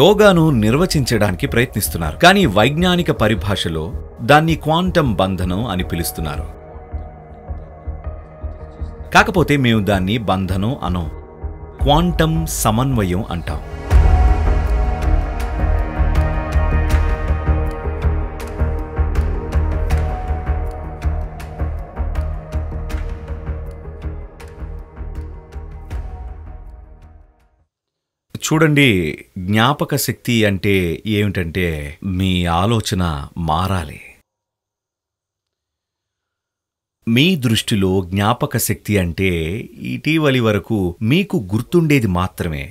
యోగాను నిర్వచించడానికి ప్రయత్నిస్తున్నారు కానీ వైజ్ఞానిక పరిభాషలో దాన్ని క్వాంటం బంధనం అని పిలుస్తున్నారు కాకపోతే మేము దాన్ని బంధనం అనో క్వాంటం సమన్వయం అంటాం చూడండి జ్ఞాపక శక్తి అంటే ఏమిటంటే మీ ఆలోచన మారాలి మీ దృష్టిలో జ్ఞాపక శక్తి అంటే ఇటీవలి వరకు మీకు గుర్తుండేది మాత్రమే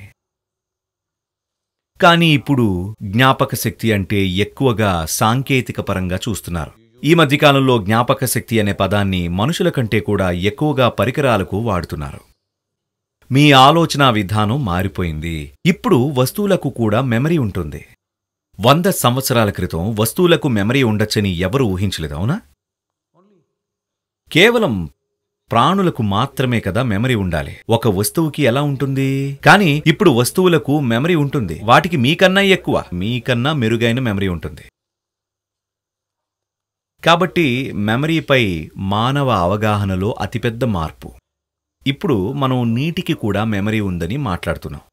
కానీ ఇప్పుడు జ్ఞాపక శక్తి అంటే ఎక్కువగా సాంకేతిక పరంగా చూస్తున్నారు ఈ మధ్యకాలంలో జ్ఞాపక శక్తి అనే పదాన్ని మనుషుల కంటే కూడా ఎక్కువగా పరికరాలకు వాడుతున్నారు మీ ఆలోచన విధానం మారిపోయింది ఇప్పుడు వస్తువులకు కూడా మెమరీ ఉంటుంది వంద సంవత్సరాల క్రితం వస్తువులకు మెమరీ ఉండొచ్చని ఎవరు ఊహించలేదు అవునా కేవలం ప్రాణులకు మాత్రమే కదా మెమరీ ఉండాలి ఒక వస్తువుకి ఎలా ఉంటుంది కానీ ఇప్పుడు వస్తువులకు మెమరీ ఉంటుంది వాటికి మీకన్నా ఎక్కువ మీకన్నా మెరుగైన మెమరీ ఉంటుంది కాబట్టి మెమరీపై మానవ అవగాహనలో అతిపెద్ద మార్పు ఇప్పుడు మనం నీటికి కూడా మెమరీ ఉందని మాట్లాడుతున్నాం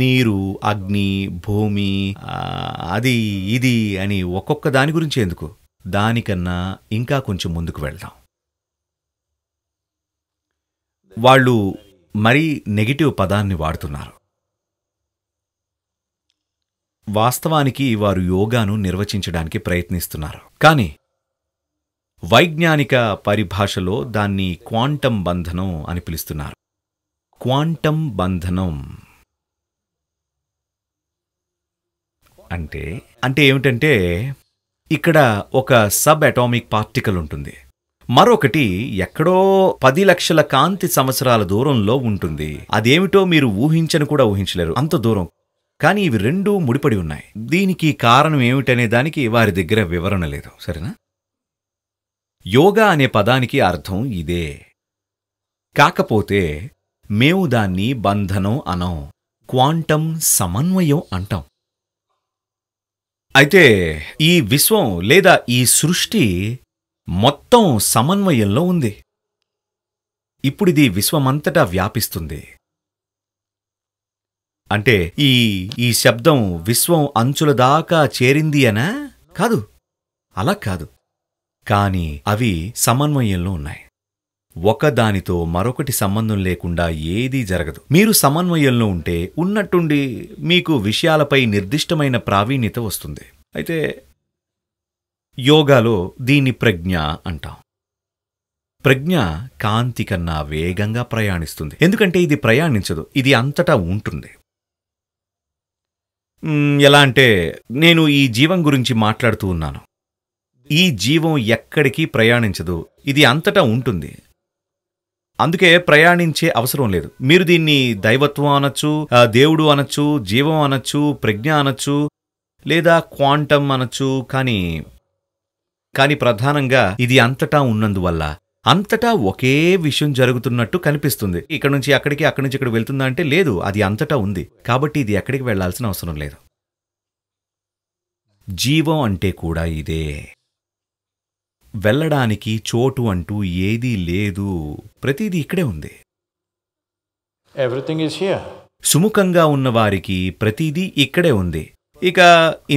నీరు అగ్ని భూమి అది ఇది అని ఒక్కొక్క దాని గురించి ఎందుకు దానికన్నా ఇంకా కొంచెం ముందుకు వెళ్దాం వాళ్ళు మరీ నెగిటివ్ పదాన్ని వాడుతున్నారు వాస్తవానికి వారు యోగాను నిర్వచించడానికి ప్రయత్నిస్తున్నారు కానీ వైజ్ఞానిక పరిభాషలో దాన్ని క్వాంటం బంధనం అని పిలుస్తున్నారు క్వాంటం బంధనం అంటే అంటే ఏమిటంటే ఇక్కడ ఒక సబ్ అటామిక్ పార్టికల్ ఉంటుంది మరొకటి ఎక్కడో పది లక్షల కాంతి సంవత్సరాల దూరంలో ఉంటుంది అదేమిటో మీరు ఊహించని కూడా ఊహించలేరు అంత దూరం కానీ ఇవి రెండూ ముడిపడి ఉన్నాయి దీనికి కారణం ఏమిటనే దానికి వారి దగ్గర వివరణ లేదు సరేనా యోగా అనే పదానికి అర్థం ఇదే కాకపోతే మేము దాన్ని బంధనం అనం క్వాంటం సమన్వయం అంటాం అయితే ఈ విశ్వం లేదా ఈ సృష్టి మొత్తం సమన్వయంలో ఉంది ఇప్పుడిది విశ్వమంతటా వ్యాపిస్తుంది అంటే ఈ ఈ శబ్దం విశ్వం అంచుల దాకా చేరింది అనా కాదు అలా కాదు కానీ అవి సమన్వయంలో ఉన్నాయి ఒకదానితో మరొకటి సంబంధం లేకుండా ఏదీ జరగదు మీరు సమన్వయంలో ఉంటే ఉన్నట్టుండి మీకు విషయాలపై నిర్దిష్టమైన ప్రావీణ్యత వస్తుంది అయితే యోగాలో దీన్ని ప్రజ్ఞ అంటాం ప్రజ్ఞ కాంతి కన్నా వేగంగా ప్రయాణిస్తుంది ఎందుకంటే ఇది ప్రయాణించదు ఇది అంతటా ఉంటుంది ఎలా అంటే నేను ఈ జీవం గురించి మాట్లాడుతూ ఉన్నాను ఈ జీవం ఎక్కడికి ప్రయాణించదు ఇది అంతటా ఉంటుంది అందుకే ప్రయాణించే అవసరం లేదు మీరు దీన్ని దైవత్వం అనొచ్చు దేవుడు అనొచ్చు జీవం అనొచ్చు ప్రజ్ఞ అనొచ్చు లేదా క్వాంటం అనొచ్చు కానీ కానీ ప్రధానంగా ఇది అంతటా ఉన్నందువల్ల అంతటా ఒకే విషయం జరుగుతున్నట్టు కనిపిస్తుంది ఇక్కడ నుంచి అక్కడికి అక్కడి నుంచి ఇక్కడ వెళ్తుందా అంటే లేదు అది అంతటా ఉంది కాబట్టి ఇది ఎక్కడికి వెళ్లాల్సిన అవసరం లేదు జీవం అంటే కూడా ఇదే వెళ్ళడానికి చోటు అంటూ ఏదీ లేదు ప్రతిదీ ఇక్కడే ఉంది ఎవ్రీథింగ్ ఈస్ హియర్ సుముఖంగా ఉన్న వారికి ప్రతిదీ ఇక్కడే ఉంది ఇక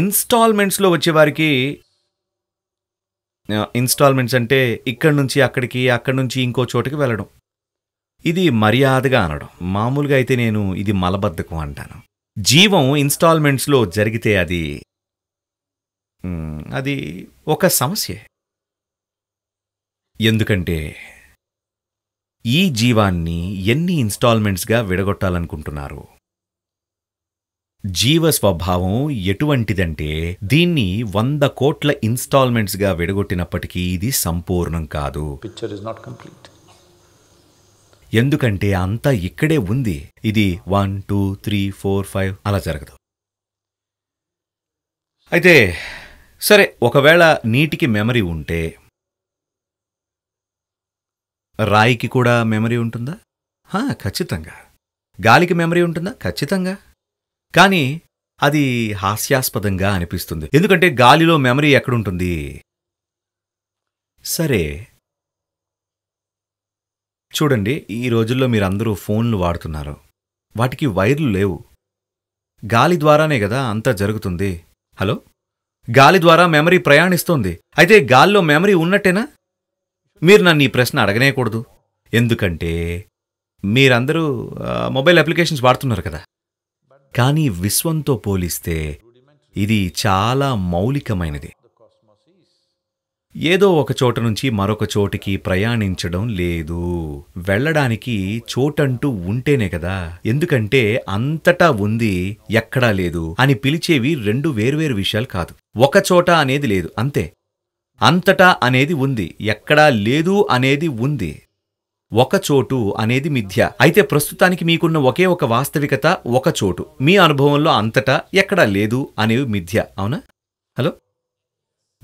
ఇన్స్టాల్మెంట్స్లో వచ్చేవారికి ఇన్స్టాల్మెంట్స్ అంటే ఇక్కడి నుంచి అక్కడికి అక్కడి నుంచి ఇంకో చోటుకి వెళ్ళడం ఇది మర్యాదగా అనడం మామూలుగా అయితే నేను ఇది మలబద్ధకం అంటాను జీవం ఇన్స్టాల్మెంట్స్లో జరిగితే అది అది ఒక సమస్యే ఎందుకంటే ఈ జీవాన్ని ఎన్ని ఇన్స్టాల్మెంట్స్గా విడగొట్టాలనుకుంటున్నారు జీవ స్వభావం ఎటువంటిదంటే దీన్ని వంద కోట్ల ఇన్స్టాల్మెంట్స్గా విడగొట్టినప్పటికీ ఇది సంపూర్ణం కాదు పిక్చర్ ఇస్ నాట్ కంప్లీట్ ఎందుకంటే అంతా ఇక్కడే ఉంది ఇది one two three four five అలా జరగదు అయితే సరే ఒకవేళ నీటికి మెమరీ ఉంటే రాయికి కూడా మెమరీ ఉంటుందా ఖచ్చితంగా గాలికి మెమరీ ఉంటుందా ఖచ్చితంగా కానీ అది హాస్యాస్పదంగా అనిపిస్తుంది ఎందుకంటే గాలిలో మెమరీ ఎక్కడుంటుంది సరే చూడండి ఈ రోజుల్లో మీరందరూ ఫోన్లు వాడుతున్నారు వాటికి వైర్లు లేవు గాలి ద్వారానే కదా అంతా జరుగుతుంది హలో గాలి ద్వారా మెమరీ ప్రయాణిస్తోంది అయితే గాల్లో మెమరీ ఉన్నట్టేనా మీరు నన్ను ఈ ప్రశ్న అడగనేకూడదు ఎందుకంటే మీరందరూ మొబైల్ అప్లికేషన్స్ వాడుతున్నారు కదా కానీ విశ్వంతో పోలిస్తే ఇది చాలా మౌలికమైనది ఏదో ఒక చోట నుంచి మరొక చోటికి ప్రయాణించడం లేదు వెళ్ళడానికి చోటంటూ ఉంటేనే కదా ఎందుకంటే అంతటా ఉంది ఎక్కడా లేదు అని పిలిచేవి రెండు వేర్వేరు విషయాలు కాదు ఒక చోట అనేది లేదు అంతే అంతటా అనేది ఉంది ఎక్కడా లేదు అనేది ఉంది ఒకచోటు అనేది మిథ్య అయితే ప్రస్తుతానికి మీకున్న ఒకే ఒక వాస్తవికత ఒకచోటు మీ అనుభవంలో అంతటా ఎక్కడా లేదు అనేవి మిథ్య అవునా హలో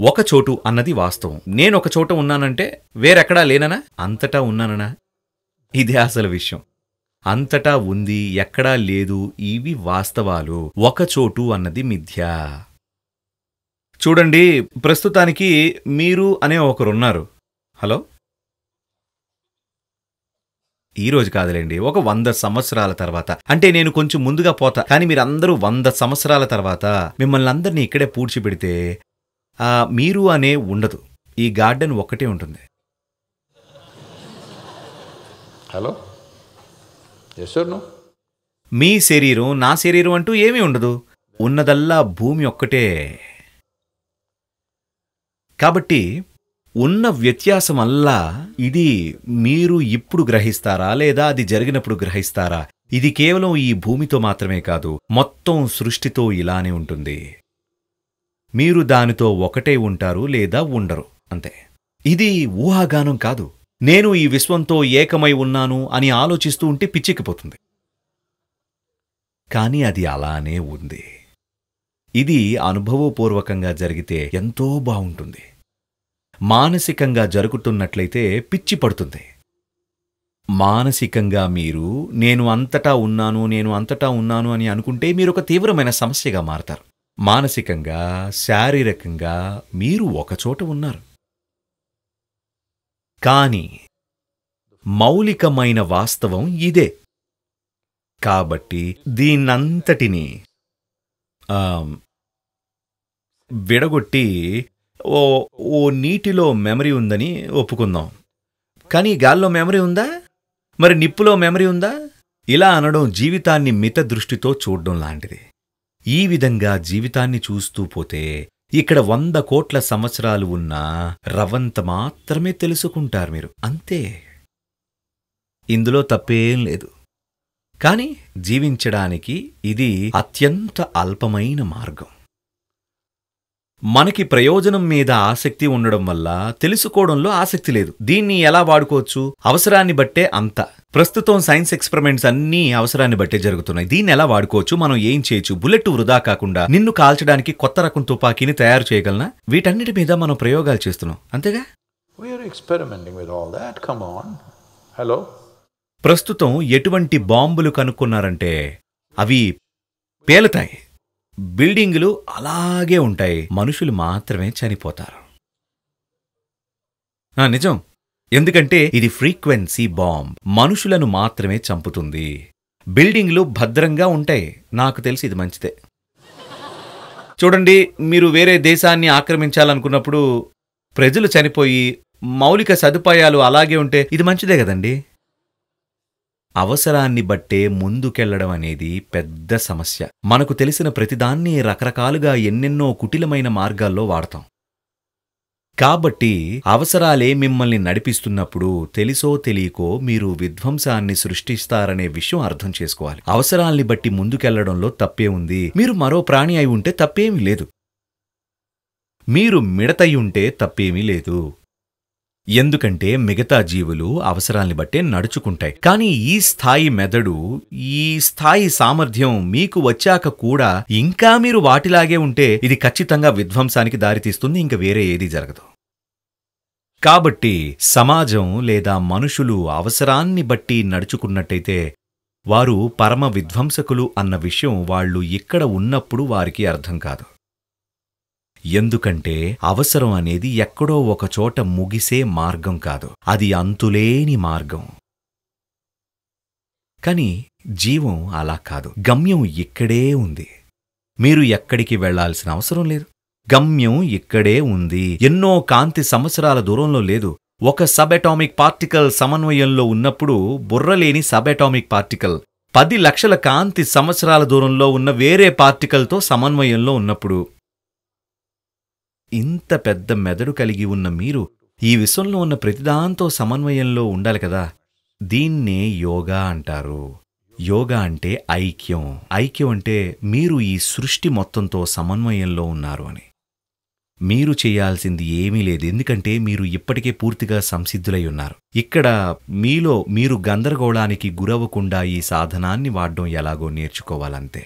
ఒకచోటు అన్నది వాస్తవం నేను ఒక చోట ఉన్నానంటే వేరెక్కడా లేననా అంతటా ఉన్నాననా ఇది అసలు విషయం అంతటా ఉంది ఎక్కడా లేదు ఇవి వాస్తవాలు ఒకచోటు అన్నది మిథ్య చూడండి ప్రస్తుతానికి మీరు అనే ఒకరున్నారు హలో ఈరోజు కాదులేండి ఒక వంద సంవత్సరాల తర్వాత అంటే నేను కొంచెం ముందుగా పోతా కానీ మీరందరూ వంద సంవత్సరాల తర్వాత మిమ్మల్ని అందరినీ ఇక్కడే పూడ్చిపెడితే మీరు అనే ఉండదు ఈ గార్డెన్ ఒక్కటే ఉంటుంది హలో మీ శరీరం నా శరీరం అంటూ ఏమీ ఉండదు ఉన్నదల్లా భూమి ఒక్కటే కాబట్టి ఉన్న వ్యత్యాసం అల్లా ఇది మీరు ఇప్పుడు గ్రహిస్తారా లేదా అది జరిగినప్పుడు గ్రహిస్తారా ఇది కేవలం ఈ భూమితో మాత్రమే కాదు మొత్తం సృష్టితో ఇలానే ఉంటుంది మీరు దానితో ఒకటే ఉంటారు లేదా ఉండరు అంతే ఇది ఊహాగానం కాదు నేను ఈ విశ్వంతో ఏకమై ఉన్నాను అని ఆలోచిస్తూ ఉంటే పిచ్చెక్కిపోతుంది కానీ అది అలానే ఉంది ఇది అనుభవపూర్వకంగా జరిగితే ఎంతో బావుంటుంది మానసికంగా జరుగుతున్నట్లయితే పిచ్చి పడుతుంది మానసికంగా మీరు నేను అంతటా ఉన్నాను నేను అంతటా ఉన్నాను అని అనుకుంటే మీరు ఒక తీవ్రమైన సమస్యగా మారతారు మానసికంగా శారీరకంగా మీరు ఒకచోట ఉన్నారు కానీ మౌలికమైన వాస్తవం ఇదే కాబట్టి దీన్నంతటినీ విడగొట్టి ఓ ఓ నీటిలో మెమరీ ఉందని ఒప్పుకుందాం కానీ గాల్లో మెమరీ ఉందా మరి నిప్పులో మెమరీ ఉందా ఇలా అనడం జీవితాన్ని మిత దృష్టితో చూడడం లాంటిది ఈ విధంగా జీవితాన్ని చూస్తూ పోతే ఇక్కడ వంద కోట్ల సంవత్సరాలు ఉన్న రవంత మాత్రమే తెలుసుకుంటారు మీరు అంతే ఇందులో తప్పేం లేదు కానీ జీవించడానికి ఇది అత్యంత అల్పమైన మార్గం మనకి ప్రయోజనం మీద ఆసక్తి ఉండడం వల్ల తెలుసుకోవడంలో ఆసక్తి లేదు దీన్ని ఎలా వాడుకోవచ్చు అవసరాన్ని బట్టే అంత ప్రస్తుతం సైన్స్ ఎక్స్పెరిమెంట్స్ అన్నీ అవసరాన్ని బట్టే జరుగుతున్నాయి దీన్ని ఎలా వాడుకోవచ్చు మనం ఏం చేయొచ్చు బుల్లెట్ వృధా కాకుండా నిన్ను కాల్చడానికి కొత్త రకం తుపాకీని తయారు చేయగలనా వీటన్నిటి మీద మనం ప్రయోగాలు చేస్తున్నాం అంతేగా కమ్ ఆన్ హలో ప్రస్తుతం ఎటువంటి బాంబులు కనుక్కున్నారంటే అవి పేలుతాయి బిల్డింగులు అలాగే ఉంటాయి మనుషులు మాత్రమే చనిపోతారు నిజం ఎందుకంటే ఇది ఫ్రీక్వెన్సీ బాంబ్ మనుషులను మాత్రమే చంపుతుంది బిల్డింగ్లు భద్రంగా ఉంటాయి నాకు తెలిసి ఇది మంచిదే చూడండి మీరు వేరే దేశాన్ని ఆక్రమించాలనుకున్నప్పుడు ప్రజలు చనిపోయి మౌలిక సదుపాయాలు అలాగే ఉంటే ఇది మంచిదే కదండి అవసరాన్ని బట్టే ముందుకెళ్లడం అనేది పెద్ద సమస్య మనకు తెలిసిన ప్రతిదాన్ని రకరకాలుగా ఎన్నెన్నో కుటిలమైన మార్గాల్లో వాడతాం కాబట్టి అవసరాలే మిమ్మల్ని నడిపిస్తున్నప్పుడు తెలిసో తెలియకో మీరు విధ్వంసాన్ని సృష్టిస్తారనే విషయం అర్థం చేసుకోవాలి అవసరాల్ని బట్టి ముందుకెళ్లడంలో తప్పే ఉంది మీరు మరో ప్రాణి అయి ఉంటే తప్పేమీ లేదు మీరు మిడతయ్యుంటే తప్పేమీ లేదు ఎందుకంటే మిగతా జీవులు అవసరాల్ని బట్టే నడుచుకుంటాయి కానీ ఈ స్థాయి మెదడు ఈ స్థాయి సామర్థ్యం మీకు వచ్చాక కూడా ఇంకా మీరు వాటిలాగే ఉంటే ఇది ఖచ్చితంగా విధ్వంసానికి దారితీస్తుంది ఇంక వేరే ఏదీ జరగదు కాబట్టి సమాజం లేదా మనుషులు అవసరాన్ని బట్టి నడుచుకున్నట్టయితే వారు పరమ విధ్వంసకులు అన్న విషయం వాళ్ళు ఇక్కడ ఉన్నప్పుడు వారికి అర్థం కాదు ఎందుకంటే అవసరం అనేది ఎక్కడో ఒకచోట ముగిసే మార్గం కాదు అది అంతులేని మార్గం కానీ జీవం అలా కాదు గమ్యం ఇక్కడే ఉంది మీరు ఎక్కడికి వెళ్లాల్సిన అవసరం లేదు గమ్యం ఇక్కడే ఉంది ఎన్నో కాంతి సంవత్సరాల దూరంలో లేదు ఒక సబెటామిక్ పార్టికల్ సమన్వయంలో ఉన్నప్పుడు బుర్రలేని సబెటామిక్ పార్టికల్ పది లక్షల కాంతి సంవత్సరాల దూరంలో ఉన్న వేరే పార్టికల్తో సమన్వయంలో ఉన్నప్పుడు ఇంత పెద్ద మెదడు కలిగి ఉన్న మీరు ఈ విశ్వంలో ఉన్న ప్రతిదాంతో సమన్వయంలో ఉండాలి కదా దీన్నే యోగా అంటారు యోగా అంటే ఐక్యం ఐక్యం అంటే మీరు ఈ సృష్టి మొత్తంతో సమన్వయంలో ఉన్నారు అని మీరు చేయాల్సింది ఏమీ లేదు ఎందుకంటే మీరు ఇప్పటికే పూర్తిగా సంసిద్ధులై ఉన్నారు ఇక్కడ మీలో మీరు గందరగోళానికి గురవ్వకుండా ఈ సాధనాన్ని వాడడం ఎలాగో నేర్చుకోవాలంతే